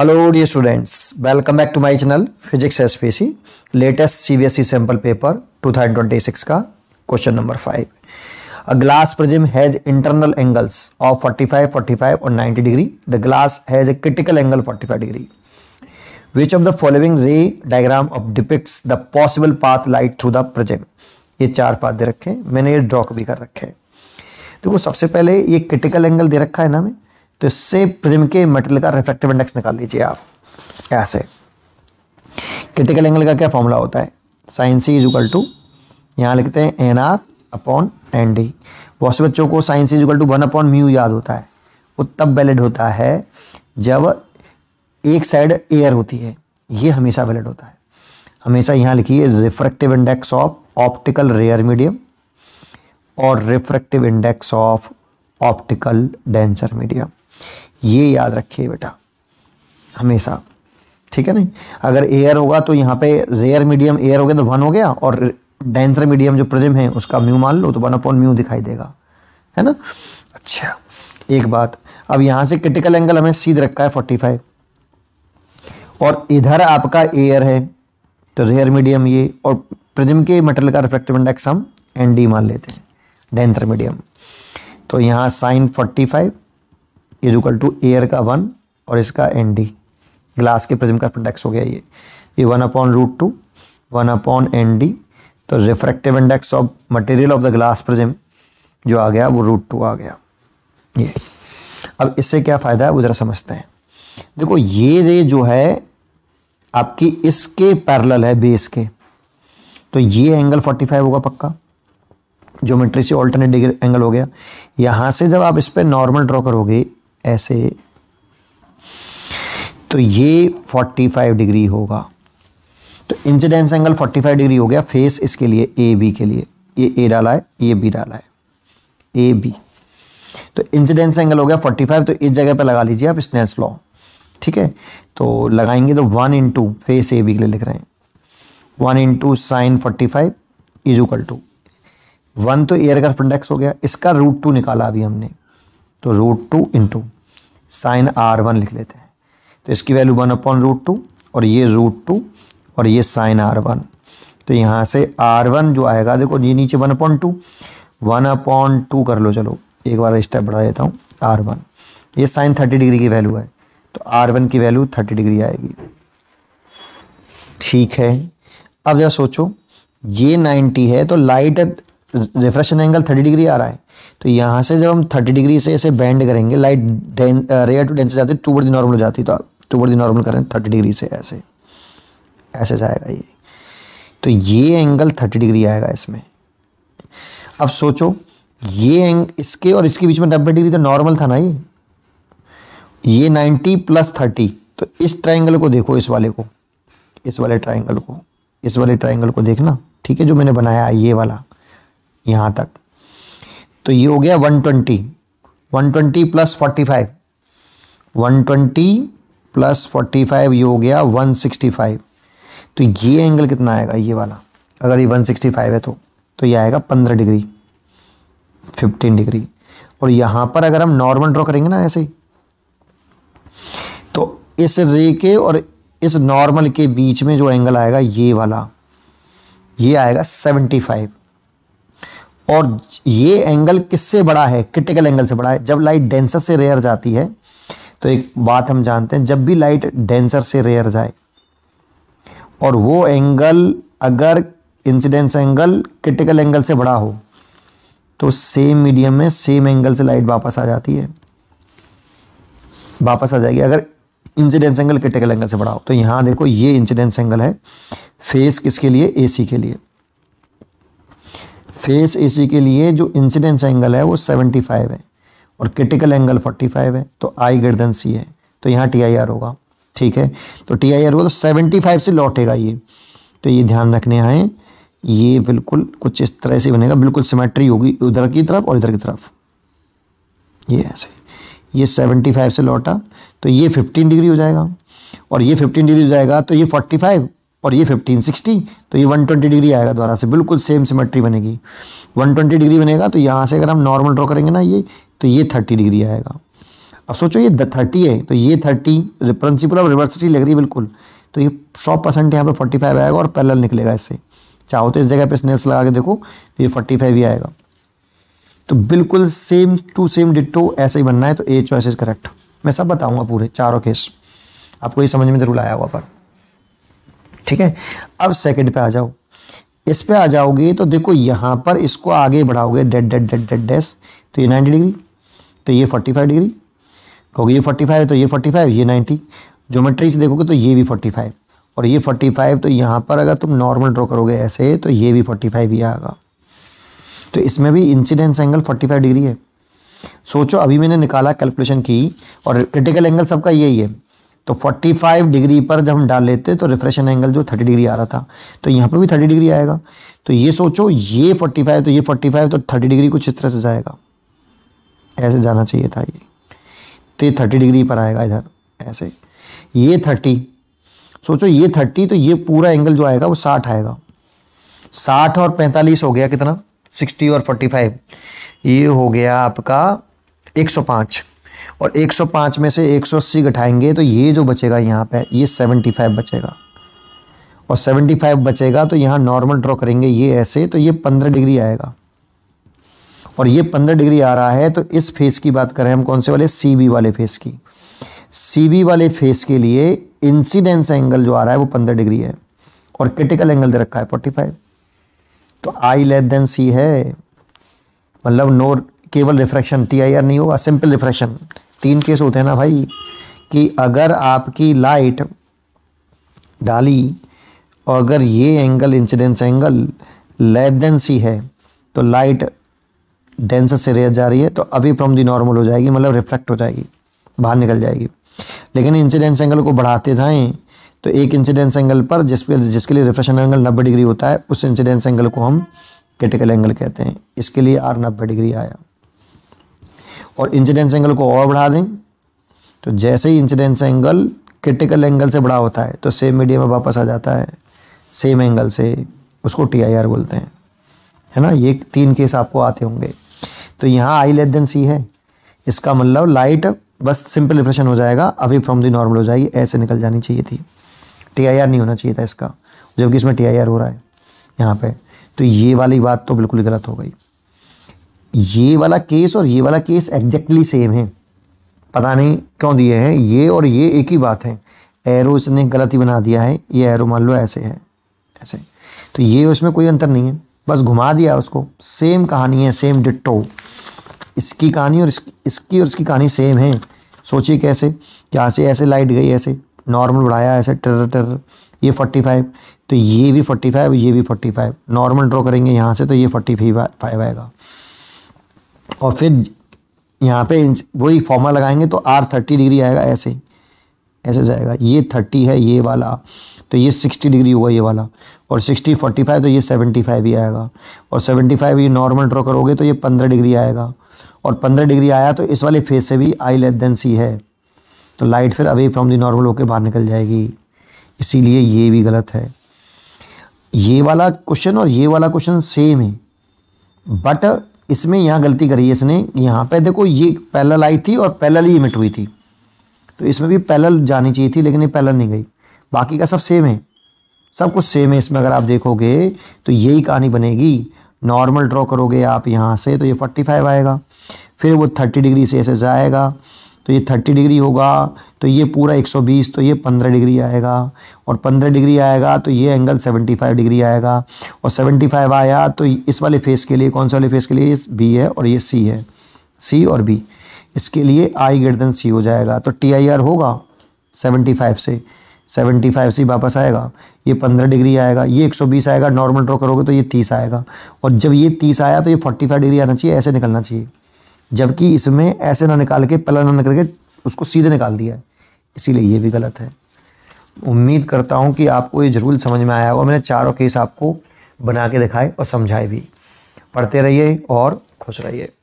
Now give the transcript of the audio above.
hello dear students welcome back to my channel physics SPC latest CBSE sample paper 2026 का question number five a glass prism has internal angles of 45, 45 और 90 degree the glass has a critical angle 45 degree which of the following ray diagram of depicts the possible path light through the prism ये चार path दे रखे हैं मैंने ये draw भी कर रखे हैं देखो सबसे पहले ये क्रिटिकल एंगल दे रखा है ना हमें तो इससे प्रिज्म के मटेरियल का रिफ्लेक्टिव इंडेक्स निकाल लीजिए आप ऐसे क्रिटिकल एंगल का क्या फॉर्मूला होता है साइन सी इजुकल टू यहाँ लिखते हैं N R upon N D बहुत से बच्चों को sine C is equal to one upon mu याद होता है वो तब वैलिड होता है जब एक साइड एयर होती है ये हमेशा वैलिड होता है हमेशा यहाँ लिखिए refractive index of optical rarer medium और refractive index of optical denser medium ये याद रखिए बेटा हमेशा ठीक है नहीं अगर एयर होगा तो यहाँ पे रेयर मीडियम एयर हो गया तो वन हो गया और डेंसर मीडियम जो प्रिज्म है उसका म्यू मान लो तो वन अपॉन म्यू दिखाई देगा है ना अच्छा एक बात अब यहाँ से क्रिटिकल एंगल हमें सीध रखा है फोर्टी फाइव और इधर आपका एयर है तो रेयर मीडियम ये और प्रिज्म के मटेरियल का रिफ्लेक्टिव इंडेक्स हम एन डी मान लेते हैं डेंसर मीडियम तो यहाँ sine forty five is equal to air का वन और इसका एन डी ग्लास के प्रिज्म का इंडेक्स हो गया ये ये one upon root two one upon N D तो refractive index of material of the glass prism जो आ गया वो रूट टू आ गया ये अब इससे क्या फ़ायदा है वो ज़रा समझते हैं देखो ये रे जो है आपकी इसके पैरेलल है बेस के तो ये एंगल 45 होगा पक्का ज्योमेट्री से ऑल्टरनेट डिग्री एंगल हो गया यहाँ से जब आप इस पर नॉर्मल ड्रॉ करोगे ऐसे तो ये 45 डिग्री होगा तो इंसिडेंस एंगल 45 डिग्री हो गया फेस इसके लिए ए बी के लिए ये ए डाला है ये बी डाला है ए बी तो इंसिडेंस एंगल हो गया 45 तो इस जगह पे लगा लीजिए आप स्नेस लॉ ठीक है तो लगाएंगे तो one to face A B के लिए लिख रहे हैं one into sine forty five is equal to one तो एयर का हो गया इसका रूट टू निकाला अभी हमने तो root two into sine R one लिख लेते हैं तो इसकी value one upon root two और ये रूट टू और ये साइन आर वन तो यहाँ से आर वन जो आएगा देखो ये नीचे one upon two one upon two कर लो चलो एक बार स्टेप बढ़ा देता हूँ आर वन ये साइन थर्टी डिग्री की वैल्यू है तो आर वन की वैल्यू थर्टी डिग्री आएगी ठीक है अब जरा सोचो ये नाइन्टी है तो light refraction angle thirty degree आ रहा है तो यहाँ से जब हम थर्टी डिग्री से ऐसे बैंड करेंगे लाइट रेयर टू डेंस जाती है टूवर्ड दिन नॉर्मल हो जाती तो आप टूवर्ड दिन नॉर्मल करें थर्टी डिग्री से ऐसे ऐसे जाएगा ये तो ये एंगल थर्टी डिग्री आएगा इसमें अब सोचो ये एंग इसके और इसके बीच में नब्बे डिग्री तो नॉर्मल था ना ये ये नाइन्टी प्लस थर्टी तो इस ट्राइंगल को देखो इस वाले को इस वाले ट्राइंगल को इस वाले ट्राइंगल को देखना ठीक है जो मैंने बनाया ये वाला यहाँ तक तो ये हो गया 120 120 plus forty one twenty plus five ये हो गया 165 तो ये एंगल कितना आएगा ये वाला अगर ये 165 है तो तो ये आएगा 15 डिग्री 15 डिग्री और यहाँ पर अगर हम नॉर्मल ड्रॉ करेंगे ना ऐसे ही तो इस रे के और इस नॉर्मल के बीच में जो एंगल आएगा ये वाला ये आएगा 75 और ये एंगल किससे बड़ा है क्रिटिकल एंगल से बड़ा है जब लाइट डेंसर से रेयर जाती है तो एक बात हम जानते हैं जब भी लाइट डेंसर से रेयर जाए और वो एंगल अगर इंसिडेंस एंगल क्रिटिकल एंगल से बड़ा हो तो सेम मीडियम में सेम एंगल से लाइट वापस आ जाती है वापस आ जाएगी अगर इंसिडेंस एंगल क्रिटिकल एंगल से बड़ा हो तो यहाँ देखो ये इंसिडेंस एंगल है फेस किसके लिए एसी के लिए फेस एसी के लिए जो इंसिडेंस एंगल है वो 75 है और क्रिटिकल एंगल 45 है तो आई ग्रेटर देन सी है तो यहाँ टी आई आर होगा ठीक है तो टी आई आर होगा तो सेवेंटी फाइव से लौटेगा ये तो ये ध्यान रखने आए ये बिल्कुल कुछ इस तरह से बनेगा बिल्कुल सिमेट्री होगी उधर की तरफ और इधर की तरफ ये ऐसे ये सेवेंटी फाइव से लौटा तो ये फिफ्टीन डिग्री हो जाएगा और ये फिफ्टीन डिग्री हो जाएगा तो ये फोर्टी फाइव और ये 1560 तो ये 120 डिग्री आएगा दोबारा से बिल्कुल सेम सिमेट्री बनेगी 120 डिग्री बनेगा तो यहाँ से अगर हम नॉर्मल ड्रॉ करेंगे ना ये तो ये 30 डिग्री आएगा अब सोचो ये थर्टी है तो ये थर्टी प्रिंसिपल ऑफ रिवर्सिटी लग रही है बिल्कुल तो ये सौ परसेंट यहाँ पर फोर्टी फाइव आएगा और पैरल निकलेगा इससे चाहो तो इस जगह पे स्नेस लगा के देखो तो ये फोर्टी फाइव ही आएगा तो बिल्कुल सेम टू सेम डिटो ऐसे ही बनना है तो ए चॉइस इज करेक्ट मैं सब बताऊँगा पूरे चारों केस आपको ये समझ में जरूर आया होगा पर ठीक है अब सेकंड पे आ जाओ इस पे आ जाओगे तो देखो यहाँ पर इसको आगे बढ़ाओगे डेड डेड डेड डेड डेस तो ये नाइन्टी डिग्री तो ये फोर्टी फाइव डिग्री कहोगे ये फोर्टी फाइव तो ये फोर्टी फाइव ये नाइन्टी जोमेट्री से देखोगे तो ये भी फोर्टी फाइव और ये फोर्टी फाइव तो यहाँ पर अगर तुम नॉर्मल ड्रॉ करोगे ऐसे तो ये भी फोर्टी फाइव ही आएगा तो इसमें भी incidence angle forty five degree है सोचो अभी मैंने निकाला कैलकुलेशन की और क्रिटिकल एंगल सबका यही है तो 45 डिग्री पर जब हम डाल लेते तो रिफ्रेशन एंगल जो 30 डिग्री आ रहा था तो यहाँ पर भी 30 डिग्री आएगा तो ये सोचो ये 45 तो ये 45 तो 30 डिग्री कुछ इस तरह से जाएगा ऐसे जाना चाहिए था ये तो ये 30 डिग्री पर आएगा इधर ऐसे ये 30 सोचो ये 30 तो ये पूरा एंगल जो आएगा वो साठ आएगा साठ और पैंतालीस हो गया कितना सिक्सटी और फाइव ये हो गया आपका पाँच और 105 में से 180 घटाएंगे तो ये जो बचेगा यहाँ पे ये 75 बचेगा और 75 बचेगा तो यहाँ नॉर्मल ड्रॉ करेंगे ये ऐसे तो ये 15 डिग्री आएगा और ये 15 डिग्री आ रहा है तो इस फेस की बात करें हम कौन से वाले सी वाले फेस की सी वाले फेस के लिए इंसिडेंस एंगल जो आ रहा है वो पंद्रह डिग्री है और क्रिटिकल एंगल दे रखा है फोर्टी फाइव तो आई लेस देन सी है मतलब नो केवल रिफ्रैक्शन टी आई आर नहीं होगा सिंपल रिफ्रैक्शन तीन केस होते हैं ना भाई कि अगर आपकी लाइट डाली और अगर ये angle incidence angle less C है तो लाइट डेंस से रह जा रही है तो अभी फ्रॉम दी नॉर्मल हो जाएगी मतलब रिफ्लेक्ट हो जाएगी बाहर निकल जाएगी लेकिन इंसिडेंस एंगल को बढ़ाते जाएं तो एक इंसिडेंस एंगल पर जिस पर जिसके लिए रिफ्लेक्शन एंगल नब्बे डिग्री होता है उस इंसिडेंस एंगल को हम क्रिटिकल एंगल कहते हैं इसके लिए आर नब्बे डिग्री आया और इंसिडेंस एंगल को और बढ़ा दें तो जैसे ही इंसिडेंस एंगल क्रिटिकल एंगल से बड़ा होता है तो सेम मीडिया में वापस आ जाता है सेम एंगल से उसको टी बोलते हैं है ना ये तीन केस आपको आते होंगे तो यहाँ आई लेस देन सी है इसका मतलब लाइट बस सिंपल रिफ्रेशन हो जाएगा अभी फ्रॉम दी नॉर्मल हो जाएगी ऐसे निकल जानी चाहिए थी टी नहीं होना चाहिए था इसका जबकि इसमें टी हो रहा है यहाँ पे तो ये वाली बात तो बिल्कुल गलत हो गई ये वाला केस और ये वाला केस एग्जैक्टली सेम है पता नहीं क्यों दिए हैं ये और ये एक ही बात है एरो इसने गलत ही बना दिया है ये एरो मान लो ऐसे है ऐसे तो ये उसमें कोई अंतर नहीं है बस घुमा दिया उसको सेम कहानी है सेम डिट्टो इसकी कहानी और इसकी इसकी और इसकी कहानी सेम है सोचिए कैसे यहाँ से ऐसे लाइट गई ऐसे नॉर्मल बढ़ाया ऐसे टर टर ये फोर्टी फाइव तो ये भी फोर्टी फाइव ये भी फोर्टी फाइव नॉर्मल ड्रॉ करेंगे यहाँ से तो ये फोर्टी फाइव आएगा और फिर यहाँ पे वही फॉर्मा लगाएंगे तो आर थर्टी डिग्री आएगा ऐसे ऐसे जाएगा ये थर्टी है ये वाला तो ये सिक्सटी डिग्री होगा ये वाला और सिक्सटी फोर्टी फाइव तो ये सेवेंटी फाइव ही आएगा और सेवेंटी फाइव ये नॉर्मल ड्रॉ करोगे तो ये पंद्रह डिग्री आएगा और पंद्रह डिग्री आया तो इस वाले फेस से भी आई लेस देन सी है तो लाइट फिर अवे फ्रॉम दी नॉर्मल होकर बाहर निकल जाएगी इसीलिए ये भी गलत है ये वाला क्वेश्चन और ये वाला क्वेश्चन सेम है बट इसमें यहाँ गलती करी है इसने यहाँ पे देखो ये पैलल आई थी और पैलल ही इमिट हुई थी तो इसमें भी पैलल जानी चाहिए थी लेकिन ये पैलल नहीं गई बाकी का सब सेम है सब कुछ सेम है इसमें अगर आप देखोगे तो यही कहानी बनेगी नॉर्मल ड्रॉ करोगे आप यहाँ से तो ये फाइव आएगा फिर वो थर्टी डिग्री से ऐसे जाएगा तो ये थर्टी डिग्री होगा तो ये पूरा एक सौ बीस तो ये पंद्रह डिग्री आएगा और पंद्रह डिग्री आएगा तो ये एंगल सेवेंटी फाइव डिग्री आएगा और सेवेंटी फाइव आया तो इस वाले फेस के लिए कौन से वाले फेस के लिए बी है और ये सी है सी और बी इसके लिए आई ग्रेटर देन सी हो जाएगा तो टी आई आर होगा सेवेंटी फाइव से सेवेंटी फाइव से वापस आएगा ये पंद्रह डिग्री आएगा ये एक सौ बीस आएगा नॉर्मल ड्रॉ करोगे तो ये तीस आएगा और जब ये तीस आया तो ये फोर्टी फाइव डिग्री आना चाहिए ऐसे निकलना चाहिए जबकि इसमें ऐसे ना निकाल के पला ना निकल के उसको सीधे निकाल दिया है इसीलिए ये भी गलत है उम्मीद करता हूँ कि आपको ये जरूर समझ में आया होगा मैंने चारों केस आपको बना के दिखाए और समझाए भी पढ़ते रहिए और खुश रहिए